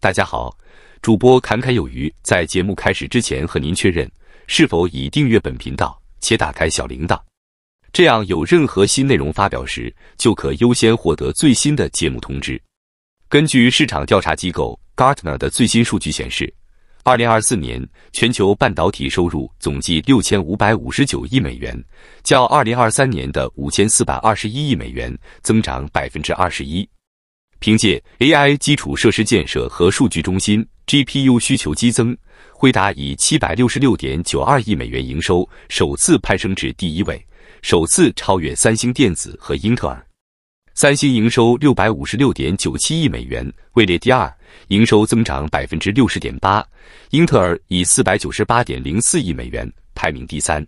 大家好，主播侃侃有余。在节目开始之前，和您确认是否已订阅本频道且打开小铃铛，这样有任何新内容发表时，就可优先获得最新的节目通知。根据市场调查机构 Gartner 的最新数据显示，二零二四年全球半导体收入总计六千五百五十九亿美元，较二零二三年的五千四百二十一亿美元增长百分之二十一。凭借 AI 基础设施建设和数据中心 GPU 需求激增，辉达以七百六十六点九二亿美元营收首次攀升至第一位，首次超越三星电子和英特尔。三星营收六百五十六点九七亿美元，位列第二，营收增长百分之六十点八。英特尔以四百九十八点零四亿美元排名第三。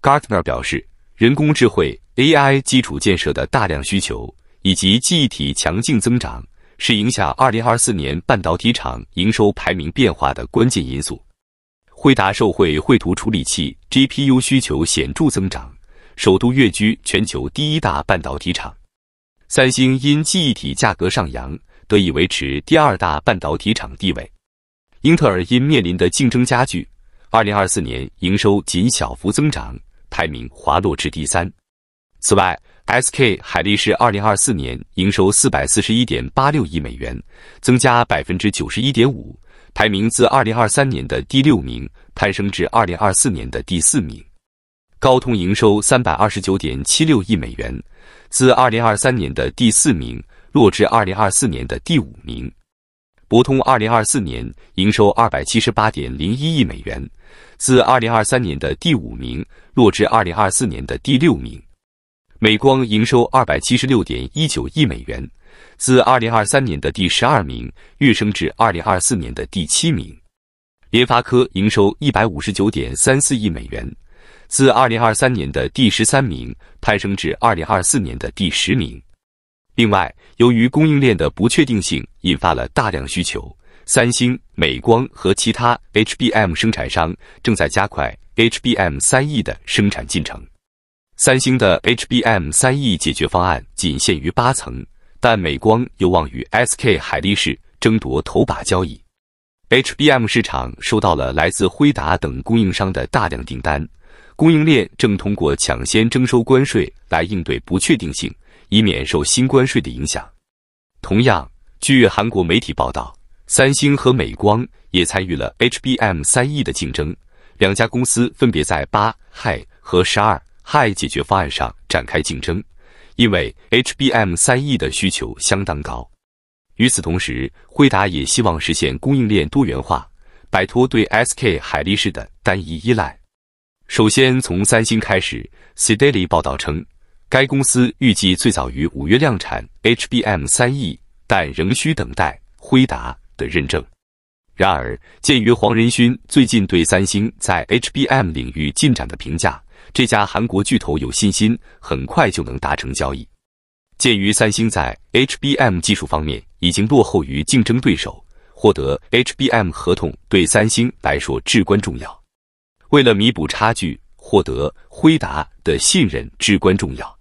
Garner t 表示，人工智慧 AI 基础建设的大量需求。以及记忆体强劲增长是影响2024年半导体厂营收排名变化的关键因素。惠达受惠绘图处理器 GPU 需求显著增长，首度跃居全球第一大半导体厂。三星因记忆体价格上扬，得以维持第二大半导体厂地位。英特尔因面临的竞争加剧，2024年营收仅小幅增长，排名滑落至第三。此外，SK 海力士二零二四年营收四百四十一点八六亿美元，增加百分之九十一点五，排名自二零二三年的第六名攀升至二零二四年的第四名。高通营收三百二十九点七六亿美元，自二零二三年的第四名落至二零二四年的第五名。博通二零二四年营收二百七十八点零一亿美元，自二零二三年的第五名落至二零二四年的第六名。美光营收二百七十六点一九亿美元，自二零二三年的第十二名跃升至二零二四年的第七名。联发科营收一百五十九点三四亿美元，自二零二三年的第十三名攀升至二零二四年的第十名。另外，由于供应链的不确定性引发了大量需求，三星、美光和其他 HBM 生产商正在加快 HBM 三 E 的生产进程。三星的 HBM 三 E 解决方案仅限于八层，但美光有望与 SK 海力士争夺头把交椅。HBM 市场收到了来自辉达等供应商的大量订单，供应链正通过抢先征收关税来应对不确定性，以免受新关税的影响。同样，据韩国媒体报道，三星和美光也参与了 HBM 三 E 的竞争，两家公司分别在八 Hi 和十二。Hi 解决方案上展开竞争，因为 HBM 三 E 的需求相当高。与此同时，辉达也希望实现供应链多元化，摆脱对 SK 海力士的单一依赖。首先，从三星开始，C Daily 报道称，该公司预计最早于五月量产 HBM 三 E，但仍需等待辉达的认证。然而，鉴于黄仁勋最近对三星在 HBM 领域进展的评价。这家韩国巨头有信心很快就能达成交易。鉴于三星在 HBM 技术方面已经落后于竞争对手，获得 HBM 合同对三星来说至关重要。为了弥补差距，获得辉达的信任至关重要。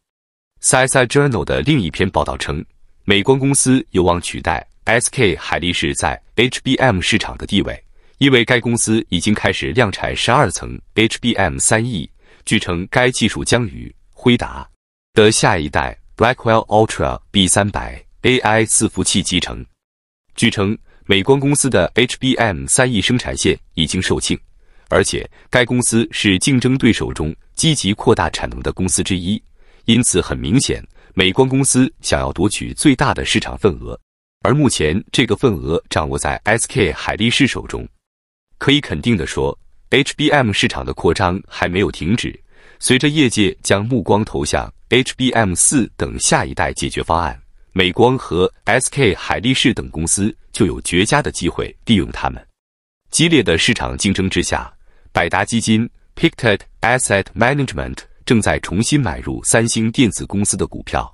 s i s a e Journal 的另一篇报道称，美光公司有望取代 SK 海力士在 HBM 市场的地位，因为该公司已经开始量产十二层 HBM 三 E。据称，该技术将与辉达的下一代 Blackwell Ultra B300 AI 伺服器集成。据称，美光公司的 HBM 三亿生产线已经售罄，而且该公司是竞争对手中积极扩大产能的公司之一，因此很明显，美光公司想要夺取最大的市场份额，而目前这个份额掌握在 SK 海力士手中。可以肯定地说。HBM 市场的扩张还没有停止，随着业界将目光投向 HBM 4等下一代解决方案，美光和 SK 海力士等公司就有绝佳的机会利用它们。激烈的市场竞争之下，百达基金 Pictet Asset Management 正在重新买入三星电子公司的股票，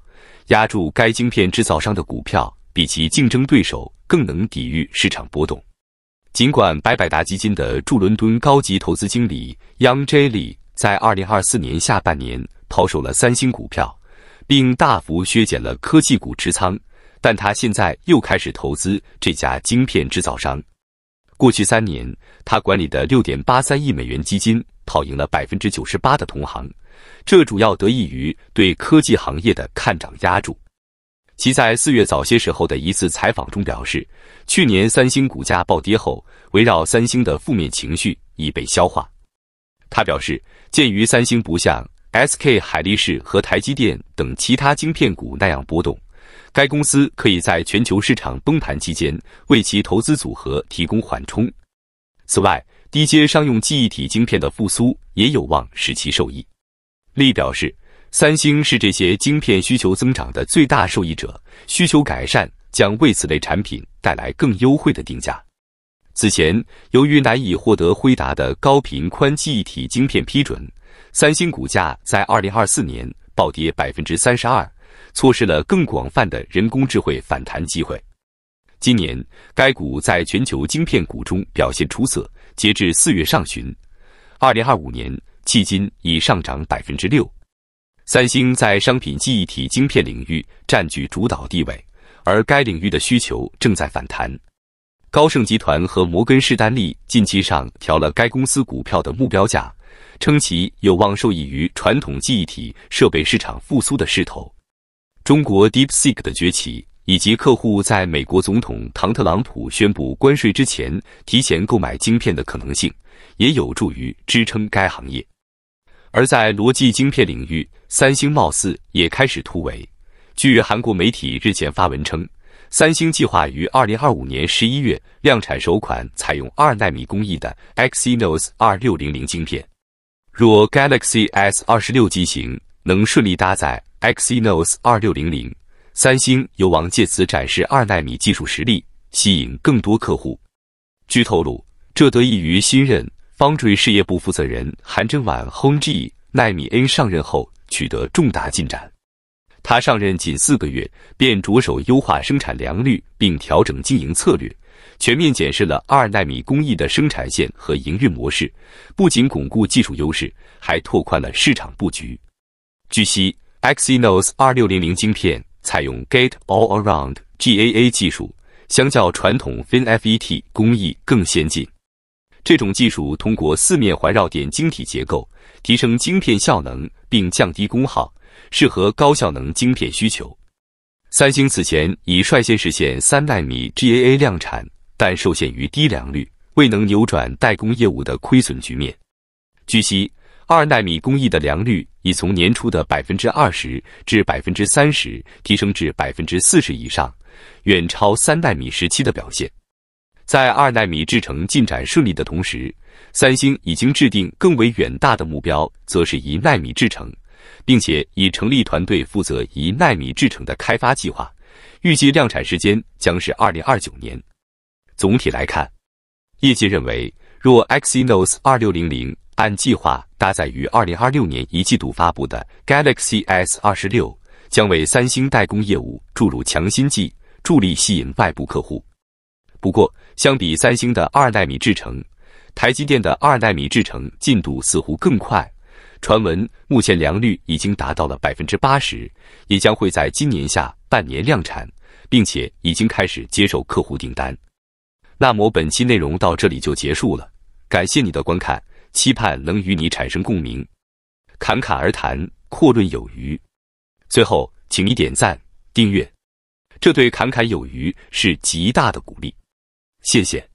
押注该晶片制造商的股票比其竞争对手更能抵御市场波动。尽管百百达基金的驻伦敦高级投资经理 y o u n g Jie l y 在2024年下半年抛售了三星股票，并大幅削减了科技股持仓，但他现在又开始投资这家晶片制造商。过去三年，他管理的6.83亿美元基金跑赢了98%的同行，这主要得益于对科技行业的看涨压住。其在四月早些时候的一次采访中表示，去年三星股价暴跌后，围绕三星的负面情绪已被消化。他表示，鉴于三星不像 SK 海力士和台积电等其他晶片股那样波动，该公司可以在全球市场崩盘期间为其投资组合提供缓冲。此外，低阶商用记忆体晶片的复苏也有望使其受益。利表示。三星是这些晶片需求增长的最大受益者。需求改善将为此类产品带来更优惠的定价。此前，由于难以获得辉达的高频宽记忆体晶片批准，三星股价在二零二四年暴跌百分之三十二，错失了更广泛的人工智慧反弹机会。今年，该股在全球晶片股中表现出色，截至四月上旬，二零二五年迄今已上涨百分之六。三星在商品记忆体晶片领域占据主导地位，而该领域的需求正在反弹。高盛集团和摩根士丹利近期上调了该公司股票的目标价，称其有望受益于传统记忆体设备市场复苏的势头。中国 DeepSeek 的崛起以及客户在美国总统唐特朗普宣布关税之前提前购买晶片的可能性，也有助于支撑该行业。而在逻辑晶片领域，三星貌似也开始突围。据韩国媒体日前发文称，三星计划于二零二五年十一月量产首款采用二纳米工艺的 Exynos 二六零零晶片。若 Galaxy S 二十六机型能顺利搭载 Exynos 二六零零，三星有望借此展示二纳米技术实力，吸引更多客户。据透露，这得益于新任。方舟事业部负责人韩真晚 （Hong Ji n a 上任后取得重大进展。他上任仅四个月，便着手优化生产良率，并调整经营策略，全面检视了二纳米工艺的生产线和营运模式，不仅巩固技术优势，还拓宽了市场布局。据悉，Exynos 2600晶片采用 Gate All Around（GAA） 技术，相较传统 FinFET 工艺更先进。这种技术通过四面环绕点晶体结构提升晶片效能，并降低功耗，适合高效能晶片需求。三星此前已率先实现三纳米 GAA 量产，但受限于低良率，未能扭转代工业务的亏损局面。据悉，二纳米工艺的良率已从年初的百分之二十至百分之三十提升至百分之四十以上，远超三纳米时期的表现。在二纳米制程进展顺利的同时，三星已经制定更为远大的目标，则是一纳米制程，并且已成立团队负责一纳米制程的开发计划，预计量产时间将是二零二九年。总体来看，业界认为，若 Exynos 二六零零按计划搭载于二零二六年一季度发布的 Galaxy S 二十六，将为三星代工业务注入强心剂，助力吸引外部客户。不过，相比三星的二纳米制程，台积电的二纳米制程进度似乎更快。传闻目前良率已经达到了百分之八十，也将会在今年下半年量产，并且已经开始接受客户订单。那么本期内容到这里就结束了，感谢你的观看，期盼能与你产生共鸣。侃侃而谈，阔论有余。最后，请你点赞订阅，这对侃侃有余是极大的鼓励。谢谢。